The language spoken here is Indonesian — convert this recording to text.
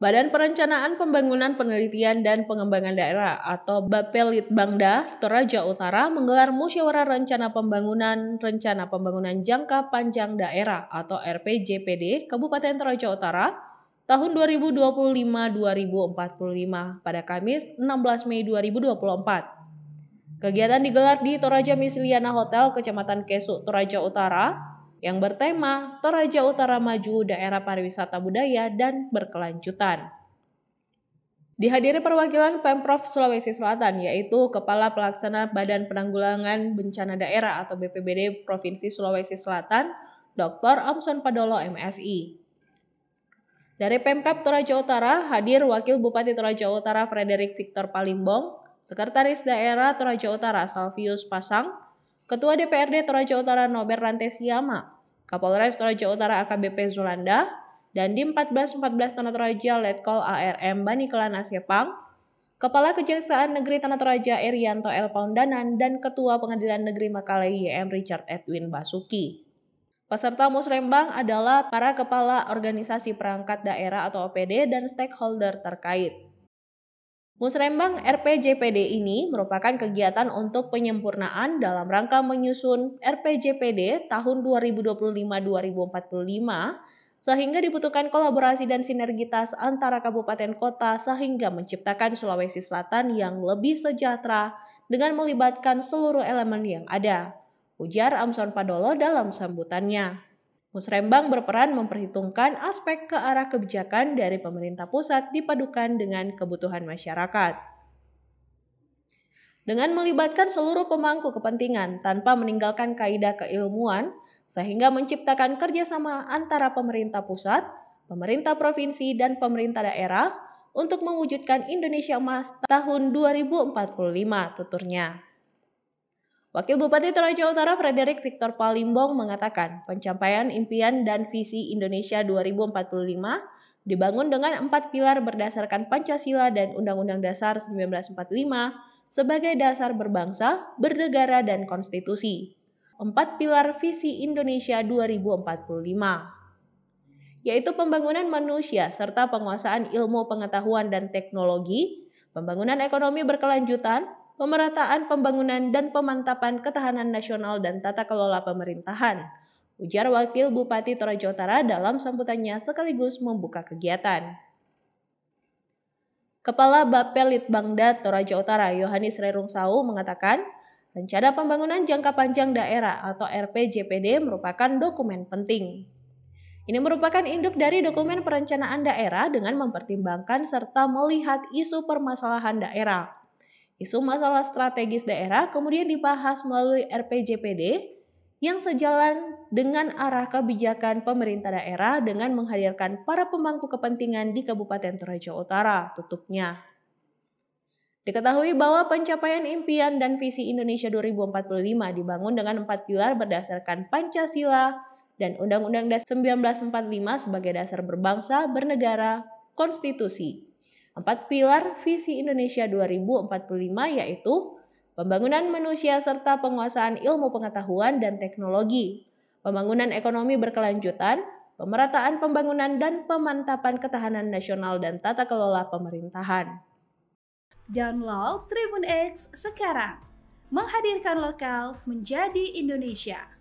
Badan Perencanaan Pembangunan Penelitian dan Pengembangan Daerah atau Bapelitbangda Toraja Utara menggelar musyawarah rencana pembangunan Rencana Pembangunan Jangka Panjang Daerah atau RPJPD Kabupaten Toraja Utara tahun 2025-2045 pada Kamis 16 Mei 2024. Kegiatan digelar di Toraja Misliana Hotel, Kecamatan Kesu, Toraja Utara yang bertema Toraja Utara Maju Daerah Pariwisata Budaya dan Berkelanjutan. Dihadiri perwakilan Pemprov Sulawesi Selatan, yaitu Kepala Pelaksana Badan Penanggulangan Bencana Daerah atau BPBD Provinsi Sulawesi Selatan, Dr. Omson Padolo MSI. Dari Pemkap Toraja Utara hadir Wakil Bupati Toraja Utara Frederick Victor Palimbong, Sekretaris Daerah Toraja Utara Salvius Pasang, Ketua DPRD Toraja Utara Nober Rantesiama. Kapolres Toraja Utara AKBP Zulanda, dan di 1414 Tanah Toraja Letkol ARM Bani Banikelan Asyepang, Kepala Kejaksaan Negeri Tanah Toraja Erianto L. Paundanan, dan Ketua Pengadilan Negeri Makale YM Richard Edwin Basuki. Peserta musrembang adalah para kepala organisasi perangkat daerah atau OPD dan stakeholder terkait. Musrembang RPJPD ini merupakan kegiatan untuk penyempurnaan dalam rangka menyusun RPJPD tahun 2025-2045 sehingga dibutuhkan kolaborasi dan sinergitas antara kabupaten kota sehingga menciptakan Sulawesi Selatan yang lebih sejahtera dengan melibatkan seluruh elemen yang ada. Ujar Amson Padolo dalam sambutannya. Musrembang berperan memperhitungkan aspek ke arah kebijakan dari pemerintah pusat dipadukan dengan kebutuhan masyarakat. Dengan melibatkan seluruh pemangku kepentingan tanpa meninggalkan kaidah keilmuan, sehingga menciptakan kerjasama antara pemerintah pusat, pemerintah provinsi, dan pemerintah daerah untuk mewujudkan Indonesia Emas tahun 2045, tuturnya. Wakil Bupati Toraja Utara Frederick Victor Palimbong mengatakan pencapaian impian dan visi Indonesia 2045 dibangun dengan empat pilar berdasarkan Pancasila dan Undang-Undang Dasar 1945 sebagai dasar berbangsa, bernegara, dan konstitusi. Empat pilar visi Indonesia 2045 yaitu pembangunan manusia serta penguasaan ilmu pengetahuan dan teknologi, pembangunan ekonomi berkelanjutan, pemerataan pembangunan dan pemantapan ketahanan nasional dan tata kelola pemerintahan, ujar Wakil Bupati Toraja Utara dalam sambutannya sekaligus membuka kegiatan. Kepala Bapel Litbangda Toraja Utara Yohanis Rerung mengatakan, Rencana Pembangunan Jangka Panjang Daerah atau RPJPD merupakan dokumen penting. Ini merupakan induk dari dokumen perencanaan daerah dengan mempertimbangkan serta melihat isu permasalahan daerah, Isu masalah strategis daerah kemudian dibahas melalui RPJPD yang sejalan dengan arah kebijakan pemerintah daerah dengan menghadirkan para pemangku kepentingan di Kabupaten Toraja Utara, tutupnya. Diketahui bahwa pencapaian impian dan visi Indonesia 2045 dibangun dengan empat pilar berdasarkan Pancasila dan Undang-Undang Dasar 1945 sebagai dasar berbangsa, bernegara, konstitusi empat pilar visi Indonesia 2045 yaitu pembangunan manusia serta penguasaan ilmu pengetahuan dan teknologi, pembangunan ekonomi berkelanjutan, pemerataan pembangunan dan pemantapan ketahanan nasional dan tata kelola pemerintahan. Download Tribun X sekarang. Menghadirkan lokal menjadi Indonesia.